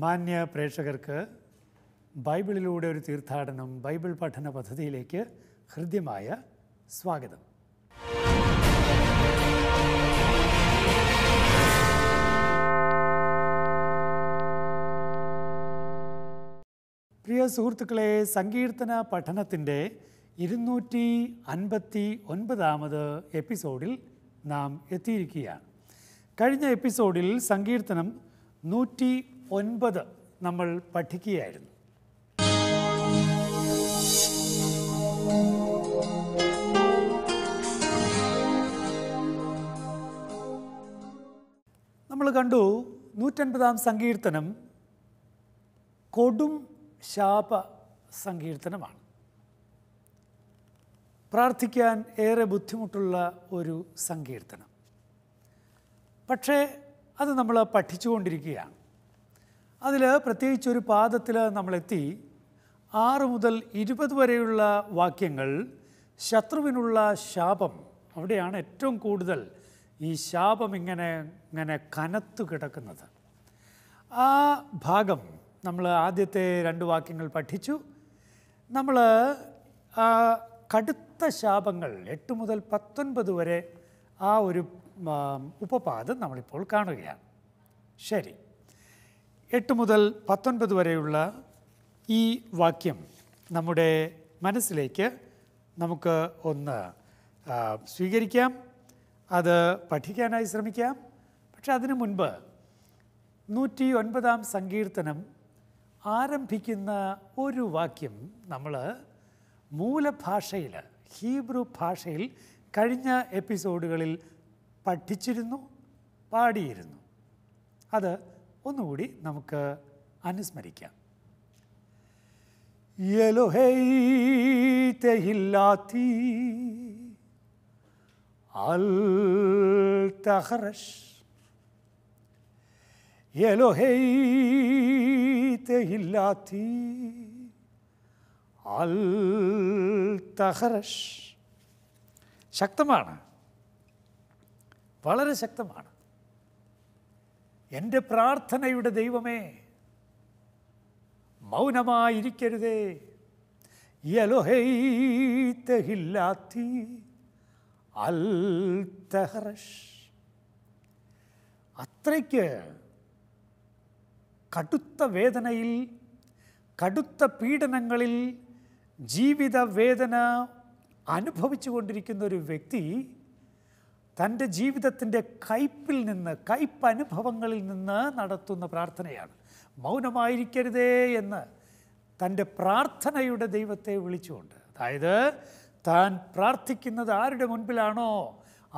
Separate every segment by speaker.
Speaker 1: മാന്യ പ്രേക്ഷകർക്ക് ബൈബിളിലൂടെ ഒരു തീർത്ഥാടനം ബൈബിൾ പഠന പദ്ധതിയിലേക്ക് ഹൃദ്യമായ സ്വാഗതം പ്രിയ സുഹൃത്തുക്കളെ സങ്കീർത്തന പഠനത്തിൻ്റെ ഇരുന്നൂറ്റി അൻപത്തി ഒൻപതാമത് എപ്പിസോഡിൽ നാം എത്തിയിരിക്കുകയാണ് കഴിഞ്ഞ എപ്പിസോഡിൽ സങ്കീർത്തനം നൂറ്റി ഒൻപത് നമ്മൾ പഠിക്കുകയായിരുന്നു നമ്മൾ കണ്ടു നൂറ്റൻപതാം സങ്കീർത്തനം കൊടും ശാപ സങ്കീർത്തനമാണ് പ്രാർത്ഥിക്കാൻ ഏറെ ബുദ്ധിമുട്ടുള്ള ഒരു സങ്കീർത്തനം പക്ഷേ അത് നമ്മൾ പഠിച്ചുകൊണ്ടിരിക്കുകയാണ് അതിൽ പ്രത്യേകിച്ച് ഒരു പാദത്തിൽ നമ്മളെത്തി ആറ് മുതൽ ഇരുപത് വരെയുള്ള വാക്യങ്ങൾ ശത്രുവിനുള്ള ശാപം അവിടെയാണ് ഏറ്റവും കൂടുതൽ ഈ ശാപം ഇങ്ങനെ ഇങ്ങനെ കനത്തു കിടക്കുന്നത് ആ ഭാഗം നമ്മൾ ആദ്യത്തെ രണ്ട് വാക്യങ്ങൾ പഠിച്ചു നമ്മൾ ആ കടുത്ത ശാപങ്ങൾ എട്ട് മുതൽ പത്തൊൻപത് വരെ ആ ഒരു ഉപപാദം നമ്മളിപ്പോൾ കാണുകയാണ് ശരി എട്ട് മുതൽ പത്തൊൻപത് വരെയുള്ള ഈ വാക്യം നമ്മുടെ മനസ്സിലേക്ക് നമുക്ക് ഒന്ന് സ്വീകരിക്കാം അത് പഠിക്കാനായി ശ്രമിക്കാം പക്ഷെ അതിനു മുൻപ് നൂറ്റി ഒൻപതാം സങ്കീർത്തനം ആരംഭിക്കുന്ന ഒരു വാക്യം നമ്മൾ മൂലഭാഷയിൽ ഹീബ്രു ഭാഷയിൽ കഴിഞ്ഞ എപ്പിസോഡുകളിൽ പഠിച്ചിരുന്നു പാടിയിരുന്നു അത് ഒന്നുകൂടി നമുക്ക് അനുസ്മരിക്കാം അൽ അൽ ശക്തമാണ് വളരെ ശക്തമാണ് എൻ്റെ പ്രാർത്ഥനയുടെ ദൈവമേ മൗനമായിരിക്കരുതേ യലോഹൈത്തഹില്ലാത്തി അൽ അത്രയ്ക്ക് കടുത്ത വേദനയിൽ കടുത്ത പീഡനങ്ങളിൽ ജീവിത വേദന അനുഭവിച്ചു കൊണ്ടിരിക്കുന്ന ഒരു വ്യക്തി തൻ്റെ ജീവിതത്തിൻ്റെ കയ്പിൽ നിന്ന് കയ്പ് അനുഭവങ്ങളിൽ നിന്ന് നടത്തുന്ന പ്രാർത്ഥനയാണ് മൗനമായിരിക്കരുതേ എന്ന് തൻ്റെ പ്രാർത്ഥനയുടെ ദൈവത്തെ വിളിച്ചുകൊണ്ട് അതായത് താൻ പ്രാർത്ഥിക്കുന്നത് ആരുടെ മുൻപിലാണോ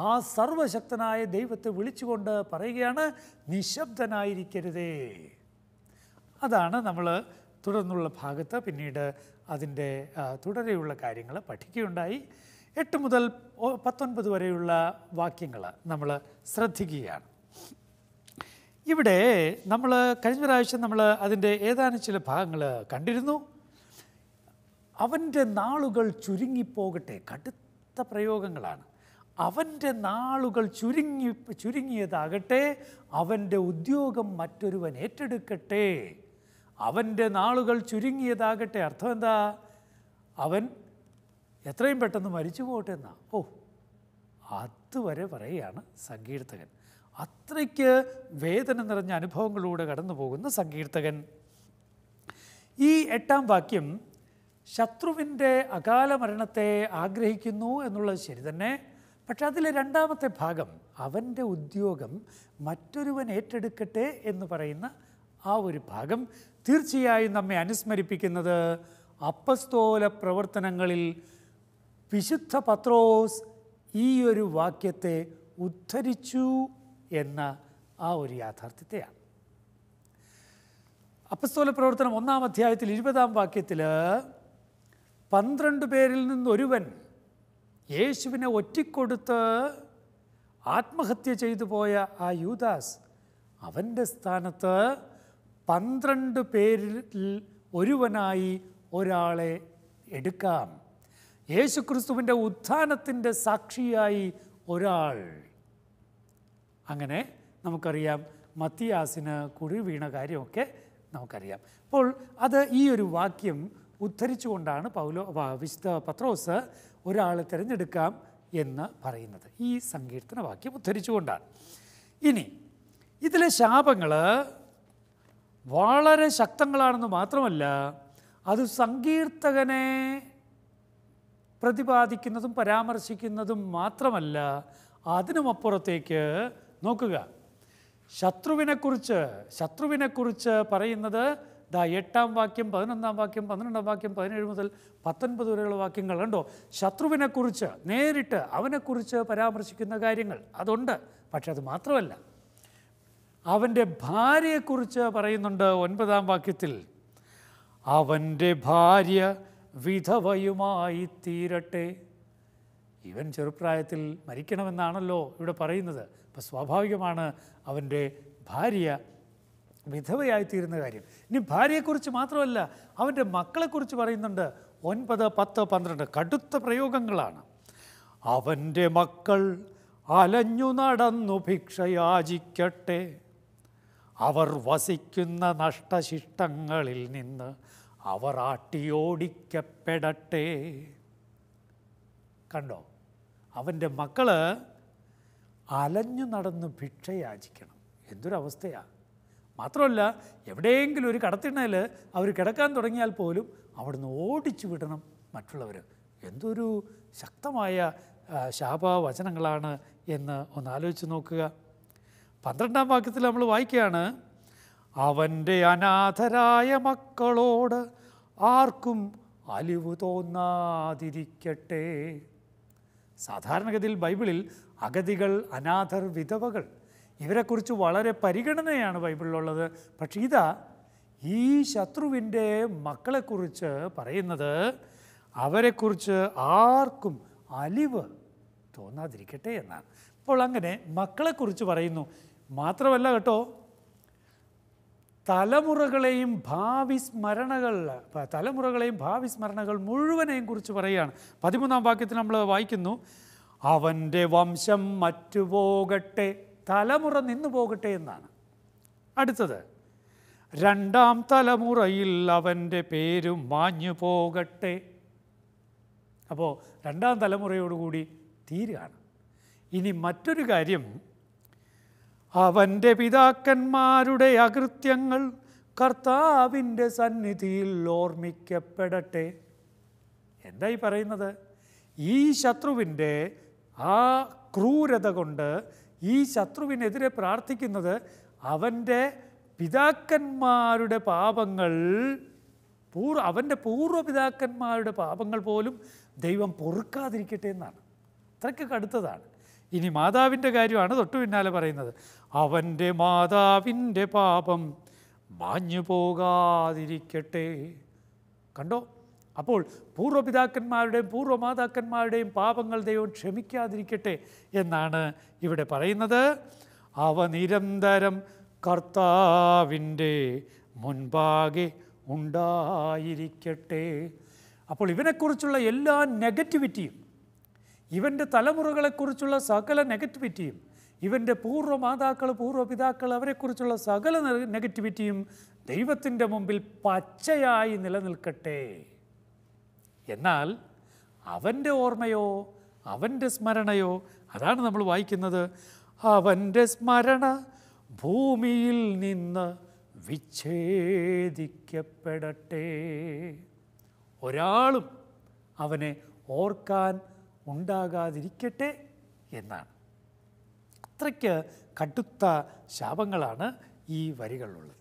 Speaker 1: ആ സർവശക്തനായ ദൈവത്തെ വിളിച്ചുകൊണ്ട് പറയുകയാണ് നിശബ്ദനായിരിക്കരുതേ അതാണ് നമ്മൾ തുടർന്നുള്ള ഭാഗത്ത് പിന്നീട് അതിൻ്റെ തുടരെയുള്ള കാര്യങ്ങൾ പഠിക്കുകയുണ്ടായി എട്ട് മുതൽ പത്തൊൻപത് വരെയുള്ള വാക്യങ്ങൾ നമ്മൾ ശ്രദ്ധിക്കുകയാണ് ഇവിടെ നമ്മൾ കഴിഞ്ഞ പ്രാവശ്യം നമ്മൾ അതിൻ്റെ ഏതാനും ചില ഭാഗങ്ങൾ കണ്ടിരുന്നു അവൻ്റെ നാളുകൾ ചുരുങ്ങിപ്പോകട്ടെ കടുത്ത പ്രയോഗങ്ങളാണ് അവൻ്റെ നാളുകൾ ചുരുങ്ങി ചുരുങ്ങിയതാകട്ടെ അവൻ്റെ ഉദ്യോഗം മറ്റൊരുവൻ ഏറ്റെടുക്കട്ടെ അവൻ്റെ നാളുകൾ ചുരുങ്ങിയതാകട്ടെ അർത്ഥം എന്താ അവൻ എത്രയും പെട്ടെന്ന് മരിച്ചു പോകട്ടെ എന്നാ ഓ അതുവരെ പറയുകയാണ് സങ്കീർത്തകൻ അത്രയ്ക്ക് വേദന നിറഞ്ഞ അനുഭവങ്ങളിലൂടെ കടന്നു പോകുന്ന സങ്കീർത്തകൻ ഈ എട്ടാം വാക്യം ശത്രുവിൻ്റെ അകാല മരണത്തെ ആഗ്രഹിക്കുന്നു എന്നുള്ളത് ശരി തന്നെ പക്ഷെ അതിലെ രണ്ടാമത്തെ ഭാഗം അവൻ്റെ ഉദ്യോഗം മറ്റൊരുവൻ ഏറ്റെടുക്കട്ടെ എന്ന് പറയുന്ന ആ ഒരു ഭാഗം തീർച്ചയായും നമ്മെ അനുസ്മരിപ്പിക്കുന്നത് അപ്പസ്തോല പ്രവർത്തനങ്ങളിൽ വിശുദ്ധ പത്രോസ് ഈ ഒരു വാക്യത്തെ ഉദ്ധരിച്ചു എന്ന ആ ഒരു യാഥാർത്ഥ്യത്തെയാണ് അപ്പസ്തോല പ്രവർത്തനം ഒന്നാം അധ്യായത്തിൽ ഇരുപതാം വാക്യത്തിൽ പന്ത്രണ്ട് പേരിൽ നിന്നൊരുവൻ യേശുവിനെ ഒറ്റിക്കൊടുത്ത് ആത്മഹത്യ ചെയ്തു പോയ ആ യൂദാസ് അവൻ്റെ സ്ഥാനത്ത് പന്ത്രണ്ട് പേരിൽ ഒരുവനായി ഒരാളെ എടുക്കാം യേശുക്രിസ്തുവിൻ്റെ ഉത്ഥാനത്തിൻ്റെ സാക്ഷിയായി ഒരാൾ അങ്ങനെ നമുക്കറിയാം മത്തിയാസിന് കുറി വീണ കാര്യമൊക്കെ നമുക്കറിയാം അപ്പോൾ അത് ഈ ഒരു വാക്യം ഉദ്ധരിച്ചുകൊണ്ടാണ് പൗലോ വിശുദ്ധ പത്രോസ് ഒരാളെ തിരഞ്ഞെടുക്കാം എന്ന് പറയുന്നത് ഈ സങ്കീർത്തന വാക്യം ഉദ്ധരിച്ചുകൊണ്ടാണ് ഇനി ഇതിലെ ശാപങ്ങൾ വളരെ ശക്തങ്ങളാണെന്ന് മാത്രമല്ല അത് സങ്കീർത്തകനെ പ്രതിപാദിക്കുന്നതും പരാമർശിക്കുന്നതും മാത്രമല്ല അതിനുമപ്പുറത്തേക്ക് നോക്കുക ശത്രുവിനെക്കുറിച്ച് ശത്രുവിനെക്കുറിച്ച് പറയുന്നത് ദാ എട്ടാം വാക്യം പതിനൊന്നാം വാക്യം പന്ത്രണ്ടാം വാക്യം പതിനേഴ് മുതൽ പത്തൊൻപത് വരെയുള്ള വാക്യങ്ങൾ കണ്ടോ ശത്രുവിനെക്കുറിച്ച് നേരിട്ട് അവനെക്കുറിച്ച് പരാമർശിക്കുന്ന കാര്യങ്ങൾ അതുണ്ട് പക്ഷെ അത് മാത്രമല്ല അവൻ്റെ ഭാര്യയെക്കുറിച്ച് പറയുന്നുണ്ട് ഒൻപതാം വാക്യത്തിൽ അവൻ്റെ ഭാര്യ വിധവയുമായി തീരട്ടെ ഇവൻ ചെറുപ്രായത്തിൽ മരിക്കണമെന്നാണല്ലോ ഇവിടെ പറയുന്നത് അപ്പം സ്വാഭാവികമാണ് അവൻ്റെ ഭാര്യ വിധവയായിത്തീരുന്ന കാര്യം ഇനി ഭാര്യയെക്കുറിച്ച് മാത്രമല്ല അവൻ്റെ മക്കളെക്കുറിച്ച് പറയുന്നുണ്ട് ഒൻപത് പത്ത് പന്ത്രണ്ട് കടുത്ത പ്രയോഗങ്ങളാണ് അവൻ്റെ മക്കൾ അലഞ്ഞു നടന്നു ഭിക്ഷയാചിക്കട്ടെ അവർ വസിക്കുന്ന നഷ്ടശിഷ്ടങ്ങളിൽ നിന്ന് അവർ ആട്ടിയോടിക്കപ്പെടട്ടെ കണ്ടോ അവൻ്റെ മക്കൾ അലഞ്ഞു നടന്ന് ഭിക്ഷ യാചിക്കണം എന്തൊരവസ്ഥയാണ് മാത്രമല്ല എവിടെയെങ്കിലും ഒരു കടത്തിണ്ണയിൽ അവർ കിടക്കാൻ തുടങ്ങിയാൽ പോലും നിന്ന് ഓടിച്ചു വിടണം മറ്റുള്ളവർ എന്തൊരു ശക്തമായ ശാപവചനങ്ങളാണ് എന്ന് ഒന്ന് ആലോചിച്ച് നോക്കുക പന്ത്രണ്ടാം വാക്യത്തിൽ നമ്മൾ വായിക്കുകയാണ് അവൻ്റെ അനാഥരായ മക്കളോട് ആർക്കും അലിവ് തോന്നാതിരിക്കട്ടെ സാധാരണഗതിയിൽ ബൈബിളിൽ അഗതികൾ അനാഥർ വിധവകൾ ഇവരെക്കുറിച്ച് വളരെ പരിഗണനയാണ് ബൈബിളിലുള്ളത് പക്ഷേ ഇതാ ഈ ശത്രുവിൻ്റെ മക്കളെക്കുറിച്ച് പറയുന്നത് അവരെക്കുറിച്ച് ആർക്കും അലിവ് തോന്നാതിരിക്കട്ടെ എന്നാണ് അപ്പോൾ അങ്ങനെ മക്കളെക്കുറിച്ച് പറയുന്നു മാത്രമല്ല കേട്ടോ തലമുറകളെയും ഭാവി സ്മരണകൾ തലമുറകളെയും ഭാവി സ്മരണകൾ മുഴുവനെയും കുറിച്ച് പറയുകയാണ് പതിമൂന്നാം വാക്യത്തിൽ നമ്മൾ വായിക്കുന്നു അവൻ്റെ വംശം മറ്റു തലമുറ നിന്നു പോകട്ടെ എന്നാണ് അടുത്തത് രണ്ടാം തലമുറയിൽ അവൻ്റെ പേരും മാഞ്ഞു പോകട്ടെ അപ്പോൾ രണ്ടാം തലമുറയോടുകൂടി തീരുകയാണ് ഇനി മറ്റൊരു കാര്യം അവൻ്റെ പിതാക്കന്മാരുടെ അകൃത്യങ്ങൾ കർത്താവിൻ്റെ സന്നിധിയിൽ ഓർമ്മിക്കപ്പെടട്ടെ എന്തായി പറയുന്നത് ഈ ശത്രുവിൻ്റെ ആ ക്രൂരത കൊണ്ട് ഈ ശത്രുവിനെതിരെ പ്രാർത്ഥിക്കുന്നത് അവൻ്റെ പിതാക്കന്മാരുടെ പാപങ്ങൾ പൂർ അവൻ്റെ പൂർവ്വപിതാക്കന്മാരുടെ പാപങ്ങൾ പോലും ദൈവം പൊറുക്കാതിരിക്കട്ടെ എന്നാണ് അത്രയ്ക്ക് കടുത്തതാണ് ഇനി മാതാവിൻ്റെ കാര്യമാണ് തൊട്ടു പിന്നാലെ പറയുന്നത് അവൻ്റെ മാതാവിൻ്റെ പാപം മാഞ്ഞു പോകാതിരിക്കട്ടെ കണ്ടോ അപ്പോൾ പൂർവ്വപിതാക്കന്മാരുടെയും പൂർവ്വമാതാക്കന്മാരുടെയും പാപങ്ങൾ ദൈവം ക്ഷമിക്കാതിരിക്കട്ടെ എന്നാണ് ഇവിടെ പറയുന്നത് അവ നിരന്തരം കർത്താവിൻ്റെ മുൻപാകെ ഉണ്ടായിരിക്കട്ടെ അപ്പോൾ ഇവനെക്കുറിച്ചുള്ള എല്ലാ നെഗറ്റിവിറ്റിയും ഇവൻ്റെ തലമുറകളെക്കുറിച്ചുള്ള സകല നെഗറ്റിവിറ്റിയും ഇവൻ്റെ പൂർവ്വ മാതാക്കൾ പൂർവ്വപിതാക്കൾ അവരെക്കുറിച്ചുള്ള സകല നെഗറ്റിവിറ്റിയും ദൈവത്തിൻ്റെ മുമ്പിൽ പച്ചയായി നിലനിൽക്കട്ടെ എന്നാൽ അവൻ്റെ ഓർമ്മയോ അവൻ്റെ സ്മരണയോ അതാണ് നമ്മൾ വായിക്കുന്നത് അവൻ്റെ സ്മരണ ഭൂമിയിൽ നിന്ന് വിച്ഛേദിക്കപ്പെടട്ടെ ഒരാളും അവനെ ഓർക്കാൻ ഉണ്ടാകാതിരിക്കട്ടെ എന്നാണ് അത്രയ്ക്ക് കടുത്ത ശാപങ്ങളാണ് ഈ വരികളുള്ളത്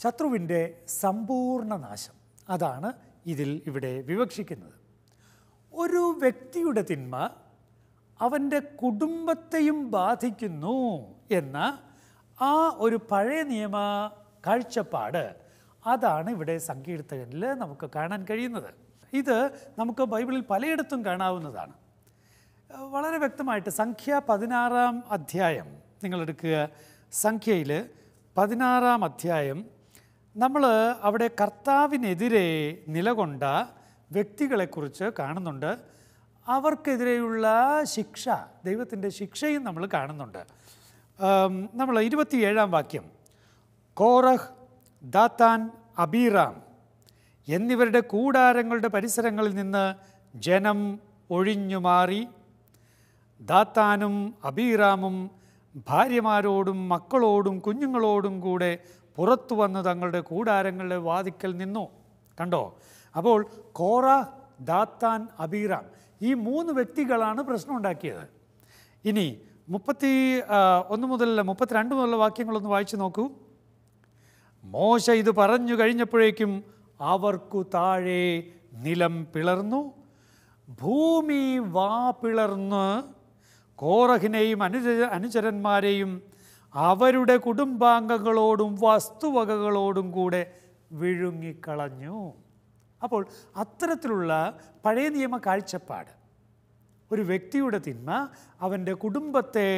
Speaker 1: ശത്രുവിൻ്റെ സമ്പൂർണ്ണ നാശം അതാണ് ഇതിൽ ഇവിടെ വിവക്ഷിക്കുന്നത് ഒരു വ്യക്തിയുടെ തിന്മ അവൻ്റെ കുടുംബത്തെയും ബാധിക്കുന്നു എന്ന ആ ഒരു പഴയ നിയമ കാഴ്ചപ്പാട് അതാണ് ഇവിടെ സങ്കീർത്തകനിൽ നമുക്ക് കാണാൻ കഴിയുന്നത് ഇത് നമുക്ക് ബൈബിളിൽ പലയിടത്തും കാണാവുന്നതാണ് വളരെ വ്യക്തമായിട്ട് സംഖ്യ പതിനാറാം അധ്യായം നിങ്ങളെടുക്കുക സംഖ്യയിൽ പതിനാറാം അധ്യായം നമ്മൾ അവിടെ കർത്താവിനെതിരെ നിലകൊണ്ട വ്യക്തികളെക്കുറിച്ച് കാണുന്നുണ്ട് അവർക്കെതിരെയുള്ള ശിക്ഷ ദൈവത്തിൻ്റെ ശിക്ഷയും നമ്മൾ കാണുന്നുണ്ട് നമ്മൾ ഇരുപത്തിയേഴാം വാക്യം കോറഹ് ദാത്താൻ അബീറാം എന്നിവരുടെ കൂടാരങ്ങളുടെ പരിസരങ്ങളിൽ നിന്ന് ജനം മാറി ദാത്താനും അബീറാമും ഭാര്യമാരോടും മക്കളോടും കുഞ്ഞുങ്ങളോടും കൂടെ പുറത്തു വന്ന് തങ്ങളുടെ കൂടാരങ്ങളുടെ വാതിക്കൽ നിന്നു കണ്ടോ അപ്പോൾ കോറ ദാത്താൻ അബീറാം ഈ മൂന്ന് വ്യക്തികളാണ് പ്രശ്നം ഉണ്ടാക്കിയത് ഇനി മുപ്പത്തി ഒന്ന് മുതൽ മുപ്പത്തിരണ്ട് മുതലുള്ള വാക്യങ്ങളൊന്ന് വായിച്ചു നോക്കൂ മോശ ഇത് പറഞ്ഞു കഴിഞ്ഞപ്പോഴേക്കും അവർക്കു താഴെ നിലം പിളർന്നു ഭൂമി വാ പിളർന്ന് കോറഹിനെയും അനുച അനുചരന്മാരെയും അവരുടെ കുടുംബാംഗങ്ങളോടും വസ്തുവകകളോടും കൂടെ വിഴുങ്ങിക്കളഞ്ഞു അപ്പോൾ അത്തരത്തിലുള്ള പഴയ നിയമ കാഴ്ചപ്പാട് ഒരു വ്യക്തിയുടെ തിന്മ അവൻ്റെ കുടുംബത്തെ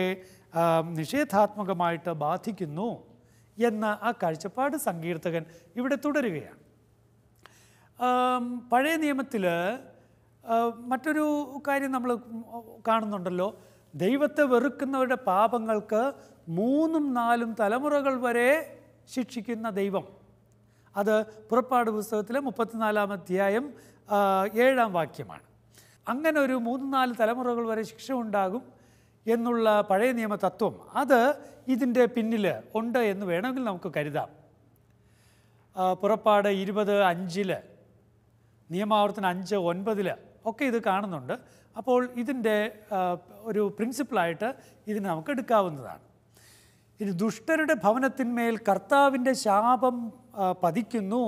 Speaker 1: നിഷേധാത്മകമായിട്ട് ബാധിക്കുന്നു എന്ന ആ കാഴ്ചപ്പാട് സങ്കീർത്തകൻ ഇവിടെ തുടരുകയാണ് പഴയ നിയമത്തിൽ മറ്റൊരു കാര്യം നമ്മൾ കാണുന്നുണ്ടല്ലോ ദൈവത്തെ വെറുക്കുന്നവരുടെ പാപങ്ങൾക്ക് മൂന്നും നാലും തലമുറകൾ വരെ ശിക്ഷിക്കുന്ന ദൈവം അത് പുറപ്പാട് പുസ്തകത്തിലെ മുപ്പത്തിനാലാം അധ്യായം ഏഴാം വാക്യമാണ് അങ്ങനെ ഒരു മൂന്ന് നാല് തലമുറകൾ വരെ ശിക്ഷ ഉണ്ടാകും എന്നുള്ള പഴയ നിയമ തത്വം അത് ഇതിൻ്റെ പിന്നിൽ ഉണ്ട് എന്ന് വേണമെങ്കിൽ നമുക്ക് കരുതാം പുറപ്പാട് ഇരുപത് അഞ്ചിൽ നിയമാവർത്തനം അഞ്ച് ഒൻപതിൽ ഒക്കെ ഇത് കാണുന്നുണ്ട് അപ്പോൾ ഇതിൻ്റെ ഒരു പ്രിൻസിപ്പിളായിട്ട് ഇതിന് നമുക്ക് എടുക്കാവുന്നതാണ് ഇനി ദുഷ്ടരുടെ ഭവനത്തിന്മേൽ കർത്താവിൻ്റെ ശാപം പതിക്കുന്നു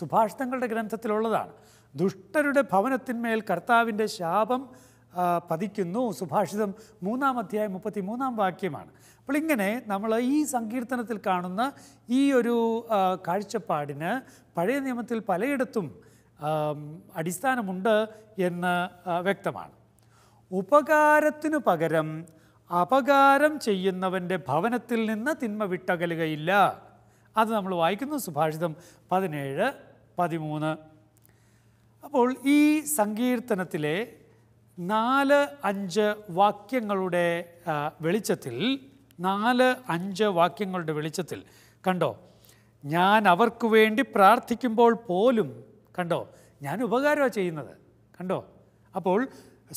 Speaker 1: സുഭാഷിതങ്ങളുടെ ഗ്രന്ഥത്തിലുള്ളതാണ് ദുഷ്ടരുടെ ഭവനത്തിന്മേൽ കർത്താവിൻ്റെ ശാപം പതിക്കുന്നു സുഭാഷിതം മൂന്നാം അധ്യായം മുപ്പത്തി മൂന്നാം വാക്യമാണ് അപ്പോൾ ഇങ്ങനെ നമ്മൾ ഈ സങ്കീർത്തനത്തിൽ കാണുന്ന ഈ ഒരു കാഴ്ചപ്പാടിന് പഴയ നിയമത്തിൽ പലയിടത്തും അടിസ്ഥാനമുണ്ട് എന്ന് വ്യക്തമാണ് ഉപകാരത്തിനു പകരം അപകാരം ചെയ്യുന്നവൻ്റെ ഭവനത്തിൽ നിന്ന് തിന്മ വിട്ടകലുകയില്ല അത് നമ്മൾ വായിക്കുന്നു സുഭാഷിതം പതിനേഴ് പതിമൂന്ന് അപ്പോൾ ഈ സങ്കീർത്തനത്തിലെ നാല് അഞ്ച് വാക്യങ്ങളുടെ വെളിച്ചത്തിൽ നാല് അഞ്ച് വാക്യങ്ങളുടെ വെളിച്ചത്തിൽ കണ്ടോ ഞാൻ അവർക്ക് വേണ്ടി പ്രാർത്ഥിക്കുമ്പോൾ പോലും കണ്ടോ ഞാൻ ഉപകാരമാണ് ചെയ്യുന്നത് കണ്ടോ അപ്പോൾ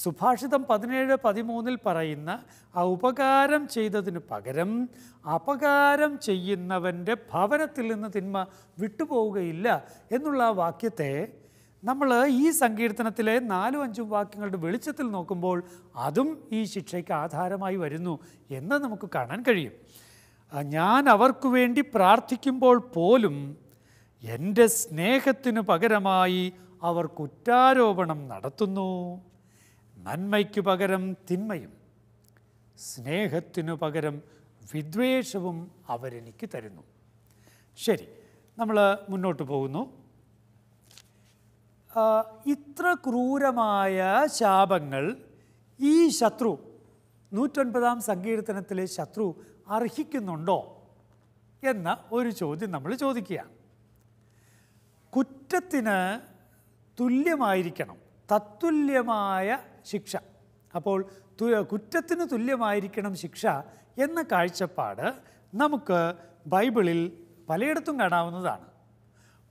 Speaker 1: സുഭാഷിതം പതിനേഴ് പതിമൂന്നിൽ പറയുന്ന ആ ഉപകാരം ചെയ്തതിന് പകരം അപകാരം ചെയ്യുന്നവൻ്റെ ഭവനത്തിൽ നിന്ന് തിന്മ വിട്ടുപോവുകയില്ല എന്നുള്ള ആ വാക്യത്തെ നമ്മൾ ഈ സങ്കീർത്തനത്തിലെ നാലും അഞ്ചും വാക്യങ്ങളുടെ വെളിച്ചത്തിൽ നോക്കുമ്പോൾ അതും ഈ ശിക്ഷയ്ക്ക് ആധാരമായി വരുന്നു എന്ന് നമുക്ക് കാണാൻ കഴിയും ഞാൻ അവർക്കു വേണ്ടി പ്രാർത്ഥിക്കുമ്പോൾ പോലും എൻ്റെ സ്നേഹത്തിനു പകരമായി അവർ കുറ്റാരോപണം നടത്തുന്നു നന്മയ്ക്കു പകരം തിന്മയും സ്നേഹത്തിനു പകരം വിദ്വേഷവും അവരെനിക്ക് തരുന്നു ശരി നമ്മൾ മുന്നോട്ട് പോകുന്നു ഇത്ര ക്രൂരമായ ശാപങ്ങൾ ഈ ശത്രു നൂറ്റൊൻപതാം സങ്കീർത്തനത്തിലെ ശത്രു അർഹിക്കുന്നുണ്ടോ എന്ന ഒരു ചോദ്യം നമ്മൾ ചോദിക്കുകയാണ് കുറ്റത്തിന് തുല്യമായിരിക്കണം തത്തുല്യമായ ശിക്ഷ അപ്പോൾ കുറ്റത്തിന് തുല്യമായിരിക്കണം ശിക്ഷ എന്ന കാഴ്ചപ്പാട് നമുക്ക് ബൈബിളിൽ പലയിടത്തും കാണാവുന്നതാണ്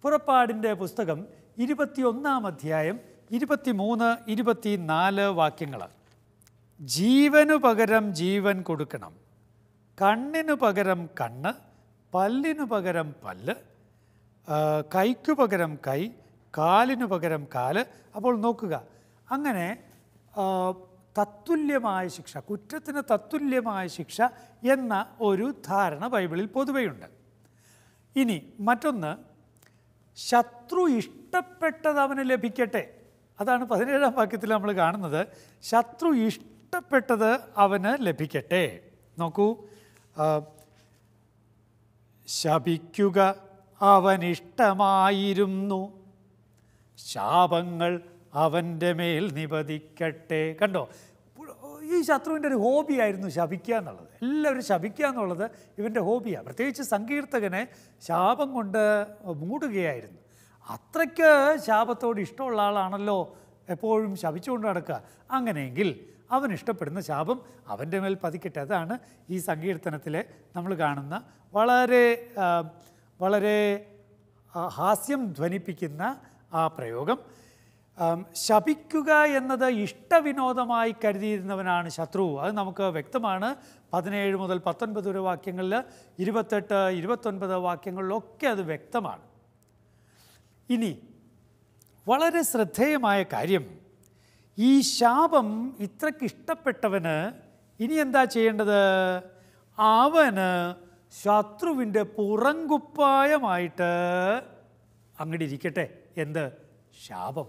Speaker 1: പുറപ്പാടിൻ്റെ പുസ്തകം ഇരുപത്തിയൊന്നാം അധ്യായം ഇരുപത്തിമൂന്ന് നാല് വാക്യങ്ങൾ ജീവനു പകരം ജീവൻ കൊടുക്കണം കണ്ണിനു പകരം കണ്ണ് പല്ലിനു പകരം പല്ല് കൈക്കു പകരം കൈ കാലിനു പകരം കാല് അപ്പോൾ നോക്കുക അങ്ങനെ തത്തുല്യമായ ശിക്ഷ കുറ്റത്തിന് തത്തുല്യമായ ശിക്ഷ എന്ന ഒരു ധാരണ ബൈബിളിൽ പൊതുവെയുണ്ട് ഇനി മറ്റൊന്ന് ശത്രു ഇഷ്ടപ്പെട്ടത് അവന് ലഭിക്കട്ടെ അതാണ് പതിനേഴാം വാക്യത്തിൽ നമ്മൾ കാണുന്നത് ശത്രു ഇഷ്ടപ്പെട്ടത് അവന് ലഭിക്കട്ടെ നോക്കൂ ശപിക്കുക അവനിഷ്ടമായിരുന്നു ശാപങ്ങൾ അവൻ്റെ മേൽ നിപതിക്കട്ടെ കണ്ടോ ഈ ശത്രുവിൻ്റെ ഒരു ഹോബിയായിരുന്നു ശപിക്കുക എന്നുള്ളത് എല്ലാവരും ശപിക്കുക എന്നുള്ളത് ഇവൻ്റെ ഹോബിയാണ് പ്രത്യേകിച്ച് സങ്കീർത്തകനെ ശാപം കൊണ്ട് മൂടുകയായിരുന്നു അത്രയ്ക്ക് ശാപത്തോട് ഇഷ്ടമുള്ള ആളാണല്ലോ എപ്പോഴും ശപിച്ചുകൊണ്ട് നടക്കുക അങ്ങനെയെങ്കിൽ അവൻ ഇഷ്ടപ്പെടുന്ന ശാപം അവൻ്റെ മേൽ പതിക്കട്ടെ അതാണ് ഈ സങ്കീർത്തനത്തിലെ നമ്മൾ കാണുന്ന വളരെ വളരെ ഹാസ്യം ധ്വനിപ്പിക്കുന്ന ആ പ്രയോഗം ശപിക്കുക എന്നത് ഇഷ്ടവിനോദമായി കരുതിയിരുന്നവനാണ് ശത്രു അത് നമുക്ക് വ്യക്തമാണ് പതിനേഴ് മുതൽ പത്തൊൻപത് വരെ വാക്യങ്ങളിൽ ഇരുപത്തെട്ട് ഇരുപത്തൊൻപത് വാക്യങ്ങളിലൊക്കെ അത് വ്യക്തമാണ് ഇനി വളരെ ശ്രദ്ധേയമായ കാര്യം ഈ ശാപം ഇത്രയ്ക്ക് ഇനി എന്താ ചെയ്യേണ്ടത് അവന് ശത്രുവിൻ്റെ പുറങ്കുപ്പായമായിട്ട് അങ്ങോട്ട് ഇരിക്കട്ടെ എന്ത് ശാപം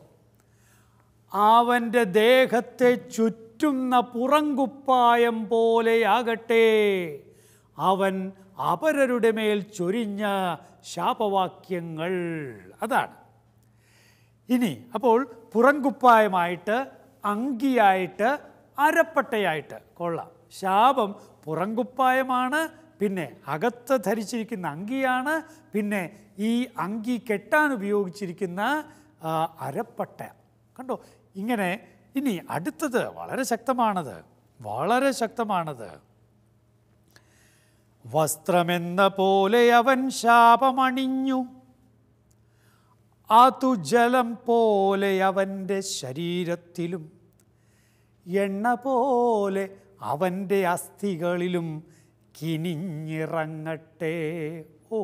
Speaker 1: അവൻ്റെ ദേഹത്തെ ചുറ്റുന്ന പുറങ്കുപ്പായം പോലെയാകട്ടെ അവൻ അപരരുടെ മേൽ ചൊരിഞ്ഞ ശാപവാക്യങ്ങൾ അതാണ് ഇനി അപ്പോൾ പുറങ്കുപ്പായമായിട്ട് അങ്കിയായിട്ട് അരപ്പട്ടയായിട്ട് കൊള്ളാം ശാപം പുറങ്കുപ്പായമാണ് പിന്നെ അകത്ത് ധരിച്ചിരിക്കുന്ന അങ്കിയാണ് പിന്നെ ഈ അങ്കി കെട്ടാൻ ഉപയോഗിച്ചിരിക്കുന്ന അരപ്പട്ട കണ്ടോ ഇങ്ങനെ ഇനി അടുത്തത് വളരെ ശക്തമാണത് വളരെ ശക്തമാണത് വസ്ത്രമെന്ന പോലെ അവൻ ശാപമണിഞ്ഞു അതു ജലം പോലെ അവൻ്റെ ശരീരത്തിലും എണ്ണ പോലെ അവൻ്റെ അസ്ഥികളിലും കിനിഞ്ഞിറങ്ങട്ടെ ഓ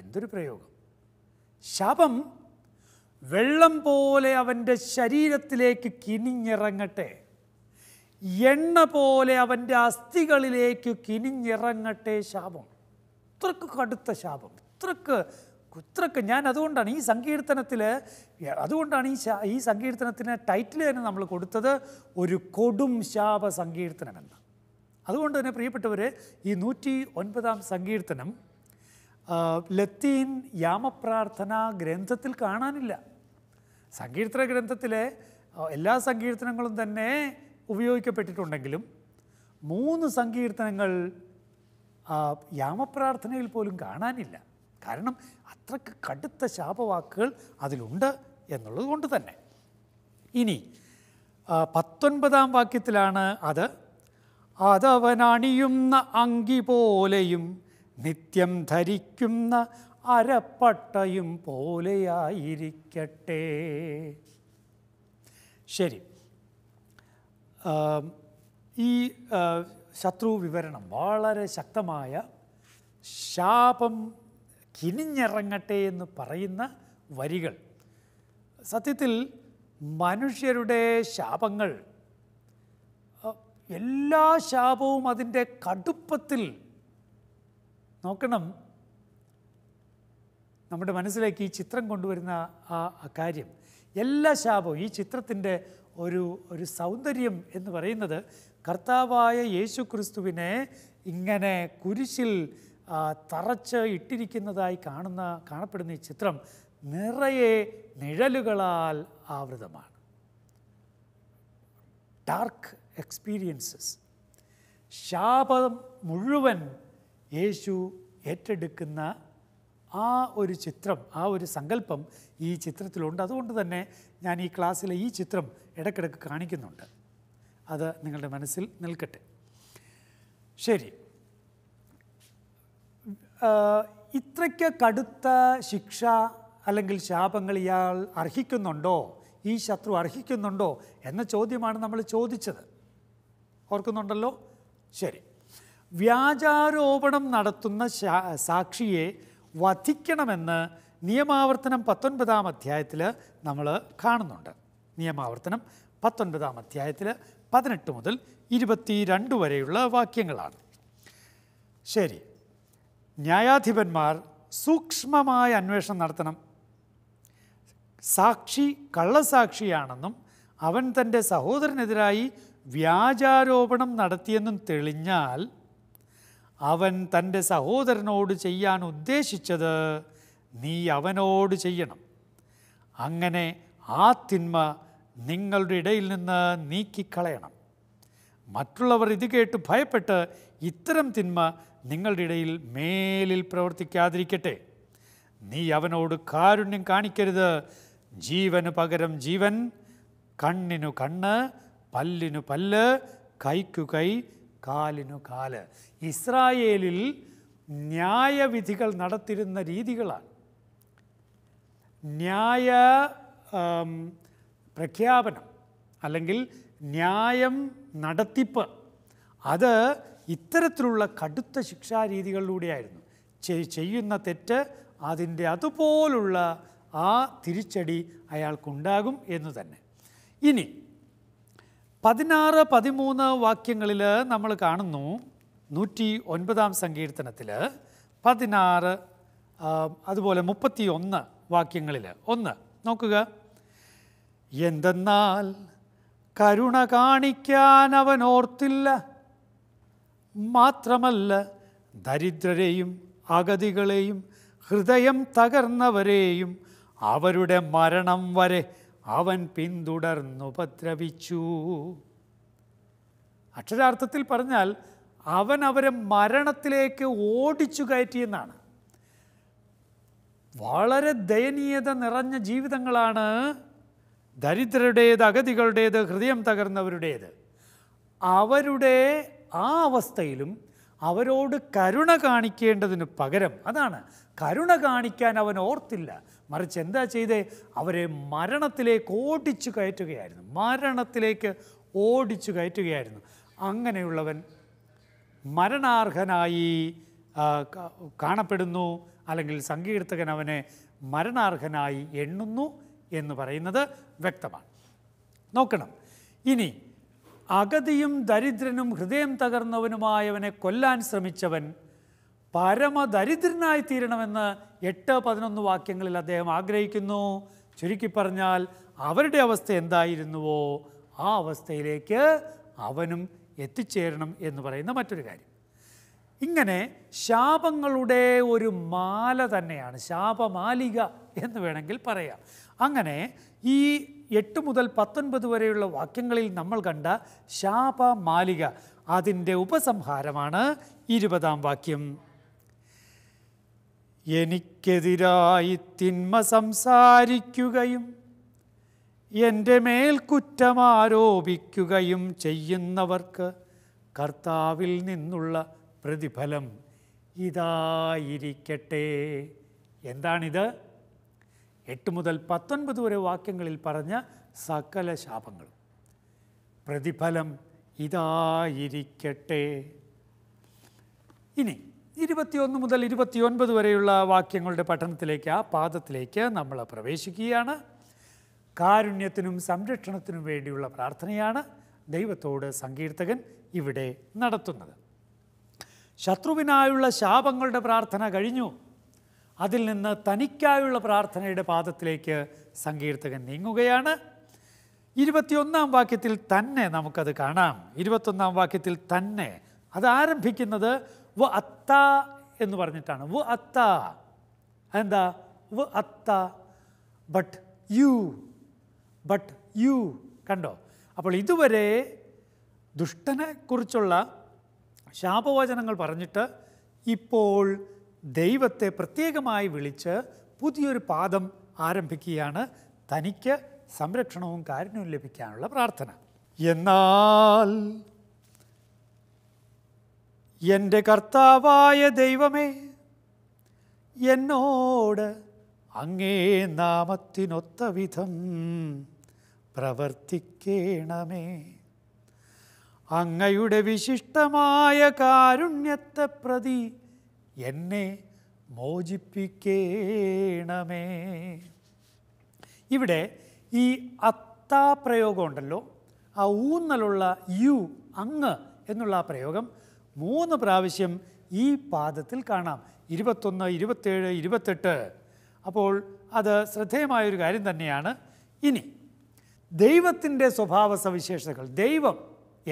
Speaker 1: എന്തൊരു പ്രയോഗം ശാപം വെള്ളം പോലെ അവൻ്റെ ശരീരത്തിലേക്ക് കിനിഞ്ഞിറങ്ങട്ടെ എണ്ണ പോലെ അവൻ്റെ അസ്ഥികളിലേക്ക് കിനിഞ്ഞിറങ്ങട്ടെ ശാപം ഇത്രക്ക് കടുത്ത ശാപം ഇത്രക്ക് ഇത്രക്ക് ഞാൻ അതുകൊണ്ടാണ് ഈ സങ്കീർത്തനത്തിൽ അതുകൊണ്ടാണ് ഈ ഈ സങ്കീർത്തനത്തിന് ടൈറ്റിൽ തന്നെ നമ്മൾ കൊടുത്തത് ഒരു കൊടും ശാപ എന്ന് അതുകൊണ്ട് തന്നെ പ്രിയപ്പെട്ടവരെ ഈ നൂറ്റി ഒൻപതാം സങ്കീർത്തനം ലത്തീൻ യാമപ്രാർത്ഥന ഗ്രന്ഥത്തിൽ കാണാനില്ല സങ്കീർത്തന ഗ്രന്ഥത്തിലെ എല്ലാ സങ്കീർത്തനങ്ങളും തന്നെ ഉപയോഗിക്കപ്പെട്ടിട്ടുണ്ടെങ്കിലും മൂന്ന് സങ്കീർത്തനങ്ങൾ യാമപ്രാർത്ഥനയിൽ പോലും കാണാനില്ല കാരണം അത്രക്ക് കടുത്ത ശാപവാക്കുകൾ അതിലുണ്ട് എന്നുള്ളത് കൊണ്ട് തന്നെ ഇനി പത്തൊൻപതാം വാക്യത്തിലാണ് അത് അതവനണിയുന്ന അങ്കി പോലെയും നിത്യം ധരിക്കുന്ന അരപ്പട്ടയും പോലെയായിരിക്കട്ടെ ശരി ഈ ശത്രു വിവരണം വളരെ ശക്തമായ ശാപം കിനിഞ്ഞിറങ്ങട്ടെ എന്ന് പറയുന്ന വരികൾ സത്യത്തിൽ മനുഷ്യരുടെ ശാപങ്ങൾ എല്ലാ ശാപവും അതിൻ്റെ കടുപ്പത്തിൽ നോക്കണം നമ്മുടെ മനസ്സിലേക്ക് ഈ ചിത്രം കൊണ്ടുവരുന്ന ആ കാര്യം എല്ലാ ശാപവും ഈ ചിത്രത്തിൻ്റെ ഒരു ഒരു സൗന്ദര്യം എന്ന് പറയുന്നത് കർത്താവായ യേശു ക്രിസ്തുവിനെ ഇങ്ങനെ കുരിശിൽ തറച്ച് ഇട്ടിരിക്കുന്നതായി കാണുന്ന കാണപ്പെടുന്ന ഈ ചിത്രം നിറയെ നിഴലുകളാൽ ആവൃതമാണ് ഡാർക്ക് എക്സ്പീരിയൻസസ് ശാപം മുഴുവൻ യേശു ഏറ്റെടുക്കുന്ന ആ ഒരു ചിത്രം ആ ഒരു സങ്കല്പം ഈ ചിത്രത്തിലുണ്ട് അതുകൊണ്ട് തന്നെ ഞാൻ ഈ ക്ലാസ്സിലെ ഈ ചിത്രം ഇടയ്ക്കിടയ്ക്ക് കാണിക്കുന്നുണ്ട് അത് നിങ്ങളുടെ മനസ്സിൽ നിൽക്കട്ടെ ശരി ഇത്രയ്ക്ക് കടുത്ത ശിക്ഷ അല്ലെങ്കിൽ ശാപങ്ങൾ ഇയാൾ അർഹിക്കുന്നുണ്ടോ ഈ ശത്രു അർഹിക്കുന്നുണ്ടോ എന്ന ചോദ്യമാണ് നമ്മൾ ചോദിച്ചത് ഓർക്കുന്നുണ്ടല്ലോ ശരി വ്യാജാരോപണം നടത്തുന്ന സാക്ഷിയെ വധിക്കണമെന്ന് നിയമാവർത്തനം പത്തൊൻപതാം അധ്യായത്തിൽ നമ്മൾ കാണുന്നുണ്ട് നിയമാവർത്തനം പത്തൊൻപതാം അധ്യായത്തിൽ പതിനെട്ട് മുതൽ ഇരുപത്തിരണ്ട് വരെയുള്ള വാക്യങ്ങളാണ് ശരി ന്യായാധിപന്മാർ സൂക്ഷ്മമായ അന്വേഷണം നടത്തണം സാക്ഷി കള്ളസാക്ഷിയാണെന്നും അവൻ തൻ്റെ സഹോദരനെതിരായി വ്യാജാരോപണം നടത്തിയെന്നും തെളിഞ്ഞാൽ അവൻ തൻ്റെ സഹോദരനോട് ചെയ്യാൻ ഉദ്ദേശിച്ചത് നീ അവനോട് ചെയ്യണം അങ്ങനെ ആ തിന്മ നിങ്ങളുടെ ഇടയിൽ നിന്ന് നീക്കിക്കളയണം മറ്റുള്ളവർ ഇത് കേട്ട് ഭയപ്പെട്ട് ഇത്തരം തിന്മ നിങ്ങളുടെ ഇടയിൽ മേലിൽ പ്രവർത്തിക്കാതിരിക്കട്ടെ നീ അവനോട് കാരുണ്യം കാണിക്കരുത് ജീവന് പകരം ജീവൻ കണ്ണിനു കണ്ണ് പല്ലിനു പല്ല് കൈക്കു കൈ കാലിനു കാല് ഇസ്രായേലിൽ ന്യായവിധികൾ നടത്തിരുന്ന രീതികളാണ് ന്യായ പ്രഖ്യാപനം അല്ലെങ്കിൽ ന്യായം നടത്തിപ്പ് അത് ഇത്തരത്തിലുള്ള കടുത്ത ശിക്ഷാരീതികളിലൂടെയായിരുന്നു ചെയ്യുന്ന തെറ്റ് അതിൻ്റെ അതുപോലുള്ള ആ തിരിച്ചടി അയാൾക്കുണ്ടാകും എന്ന് തന്നെ ഇനി പതിനാറ് പതിമൂന്ന് വാക്യങ്ങളിൽ നമ്മൾ കാണുന്നു നൂറ്റി ഒൻപതാം സങ്കീർത്തനത്തിൽ പതിനാറ് അതുപോലെ മുപ്പത്തി ഒന്ന് വാക്യങ്ങളിൽ ഒന്ന് നോക്കുക എന്തെന്നാൽ കരുണ കാണിക്കാൻ അവൻ ഓർത്തില്ല മാത്രമല്ല ദരിദ്രരെയും അഗതികളെയും ഹൃദയം തകർന്നവരെയും അവരുടെ മരണം വരെ അവൻ പിന്തുടർന്നുപദ്രവിച്ചു അക്ഷരാർത്ഥത്തിൽ പറഞ്ഞാൽ അവൻ അവരെ മരണത്തിലേക്ക് ഓടിച്ചു കയറ്റിയെന്നാണ് വളരെ ദയനീയത നിറഞ്ഞ ജീവിതങ്ങളാണ് ദരിദ്രരുടേത് അഗതികളുടേത് ഹൃദയം തകർന്നവരുടേത് അവരുടെ ആ അവസ്ഥയിലും അവരോട് കരുണ കാണിക്കേണ്ടതിന് പകരം അതാണ് കരുണ കാണിക്കാൻ അവൻ ഓർത്തില്ല മറിച്ച് എന്താ ചെയ്തേ അവരെ മരണത്തിലേക്ക് ഓടിച്ചു കയറ്റുകയായിരുന്നു മരണത്തിലേക്ക് ഓടിച്ചു കയറ്റുകയായിരുന്നു അങ്ങനെയുള്ളവൻ മരണാർഹനായി കാണപ്പെടുന്നു അല്ലെങ്കിൽ സങ്കീർത്തകൻ അവനെ മരണാർഹനായി എണ്ണുന്നു എന്ന് പറയുന്നത് വ്യക്തമാണ് നോക്കണം ഇനി അഗതിയും ദരിദ്രനും ഹൃദയം തകർന്നവനുമായവനെ കൊല്ലാൻ ശ്രമിച്ചവൻ പരമദരിദ്രനായി തീരണമെന്ന് എട്ട് പതിനൊന്ന് വാക്യങ്ങളിൽ അദ്ദേഹം ആഗ്രഹിക്കുന്നു ചുരുക്കി പറഞ്ഞാൽ അവരുടെ അവസ്ഥ എന്തായിരുന്നുവോ ആ അവസ്ഥയിലേക്ക് അവനും എത്തിച്ചേരണം എന്ന് പറയുന്ന മറ്റൊരു കാര്യം ഇങ്ങനെ ശാപങ്ങളുടെ ഒരു മാല തന്നെയാണ് ശാപമാലിക എന്ന് വേണമെങ്കിൽ പറയാം അങ്ങനെ ഈ എട്ട് മുതൽ പത്തൊൻപത് വരെയുള്ള വാക്യങ്ങളിൽ നമ്മൾ കണ്ട ശാപമാലിക അതിൻ്റെ ഉപസംഹാരമാണ് ഇരുപതാം വാക്യം എനിക്കെതിരായി തിന്മ സംസാരിക്കുകയും എൻ്റെ മേൽ കുറ്റമാരോപിക്കുകയും ചെയ്യുന്നവർക്ക് കർത്താവിൽ നിന്നുള്ള പ്രതിഫലം ഇതായിരിക്കട്ടെ എന്താണിത് എട്ട് മുതൽ പത്തൊൻപത് വരെ വാക്യങ്ങളിൽ പറഞ്ഞ സകല ശാപങ്ങളും പ്രതിഫലം ഇതായിരിക്കട്ടെ ഇനി ഇരുപത്തിയൊന്ന് മുതൽ ഇരുപത്തിയൊൻപത് വരെയുള്ള വാക്യങ്ങളുടെ പഠനത്തിലേക്ക് ആ പാദത്തിലേക്ക് നമ്മൾ പ്രവേശിക്കുകയാണ് കാരുണ്യത്തിനും സംരക്ഷണത്തിനും വേണ്ടിയുള്ള പ്രാർത്ഥനയാണ് ദൈവത്തോട് സങ്കീർത്തകൻ ഇവിടെ നടത്തുന്നത് ശത്രുവിനായുള്ള ശാപങ്ങളുടെ പ്രാർത്ഥന കഴിഞ്ഞു അതിൽ നിന്ന് തനിക്കായുള്ള പ്രാർത്ഥനയുടെ പാദത്തിലേക്ക് സങ്കീർത്തകൻ നീങ്ങുകയാണ് ഇരുപത്തിയൊന്നാം വാക്യത്തിൽ തന്നെ നമുക്കത് കാണാം ഇരുപത്തൊന്നാം വാക്യത്തിൽ തന്നെ അത് ആരംഭിക്കുന്നത് വ അത്ത എന്ന് പറഞ്ഞിട്ടാണ് വ അത്ത എന്താ വ അത്ത ബട്ട് യു ബട്ട് യു കണ്ടോ അപ്പോൾ ഇതുവരെ ദുഷ്ടനെക്കുറിച്ചുള്ള ശാപവചനങ്ങൾ പറഞ്ഞിട്ട് ഇപ്പോൾ ദൈവത്തെ പ്രത്യേകമായി വിളിച്ച് പുതിയൊരു പാദം ആരംഭിക്കുകയാണ് തനിക്ക് സംരക്ഷണവും കാരുണ്യവും ലഭിക്കാനുള്ള പ്രാർത്ഥന എന്നാൽ എൻ്റെ കർത്താവായ ദൈവമേ എന്നോട് അങ്ങേ നാമത്തിനൊത്ത വിധം പ്രവർത്തിക്കണമേ അങ്ങയുടെ വിശിഷ്ടമായ കാരുണ്യത്തെ പ്രതി എന്നെ മോചിപ്പിക്കേണമേ ഇവിടെ ഈ അത്താ പ്രയോഗം ഉണ്ടല്ലോ ആ ഊന്നലുള്ള യു അങ്ങ് എന്നുള്ള ആ പ്രയോഗം മൂന്ന് പ്രാവശ്യം ഈ പാദത്തിൽ കാണാം ഇരുപത്തൊന്ന് ഇരുപത്തേഴ് ഇരുപത്തെട്ട് അപ്പോൾ അത് ശ്രദ്ധേയമായൊരു കാര്യം തന്നെയാണ് ഇനി ദൈവത്തിൻ്റെ സ്വഭാവ സവിശേഷതകൾ ദൈവം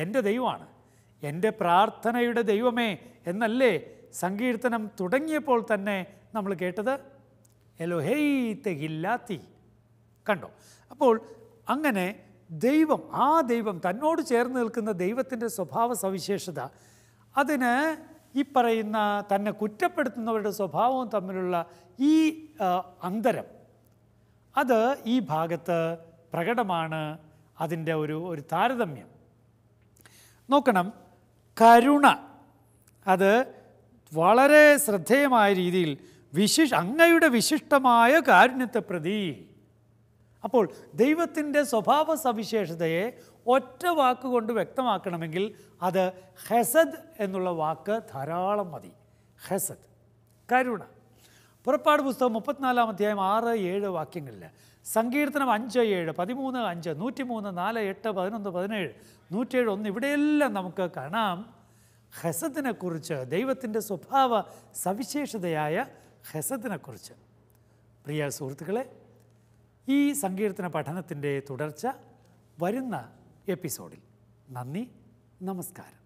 Speaker 1: എൻ്റെ ദൈവമാണ് എൻ്റെ പ്രാർത്ഥനയുടെ ദൈവമേ എന്നല്ലേ സങ്കീർത്തനം തുടങ്ങിയപ്പോൾ തന്നെ നമ്മൾ കേട്ടത് എലോഹെയ് തെഹില്ലാത്തി കണ്ടോ അപ്പോൾ അങ്ങനെ ദൈവം ആ ദൈവം തന്നോട് ചേർന്ന് നിൽക്കുന്ന ദൈവത്തിൻ്റെ സ്വഭാവ സവിശേഷത അതിന് ഈ പറയുന്ന തന്നെ കുറ്റപ്പെടുത്തുന്നവരുടെ സ്വഭാവവും തമ്മിലുള്ള ഈ അന്തരം അത് ഈ ഭാഗത്ത് പ്രകടമാണ് അതിൻ്റെ ഒരു ഒരു താരതമ്യം നോക്കണം കരുണ അത് വളരെ ശ്രദ്ധേയമായ രീതിയിൽ വിശിഷ അങ്ങയുടെ വിശിഷ്ടമായ കാരുണ്യത്തെ പ്രതി അപ്പോൾ ദൈവത്തിൻ്റെ സ്വഭാവ സവിശേഷതയെ ഒറ്റ വാക്കുകൊണ്ട് വ്യക്തമാക്കണമെങ്കിൽ അത് ഹെസദ് എന്നുള്ള വാക്ക് ധാരാളം മതി ഹെസദ് കരുണ പുറപ്പാട് പുസ്തകം മുപ്പത്തിനാലാം അധ്യായം ആറ് ഏഴ് വാക്യങ്ങളിൽ സങ്കീർത്തനം അഞ്ച് ഏഴ് പതിമൂന്ന് അഞ്ച് മൂന്ന് നാല് എട്ട് പതിനൊന്ന് പതിനേഴ് നൂറ്റേഴ് ഒന്ന് ഇവിടെയെല്ലാം നമുക്ക് കാണാം ഹെസത്തിനെക്കുറിച്ച് ദൈവത്തിൻ്റെ സ്വഭാവ സവിശേഷതയായ ഹെസത്തിനെക്കുറിച്ച് പ്രിയ സുഹൃത്തുക്കളെ ഈ സങ്കീർത്തന പഠനത്തിൻ്റെ തുടർച്ച വരുന്ന എപ്പിസോഡിൽ നന്ദി നമസ്കാരം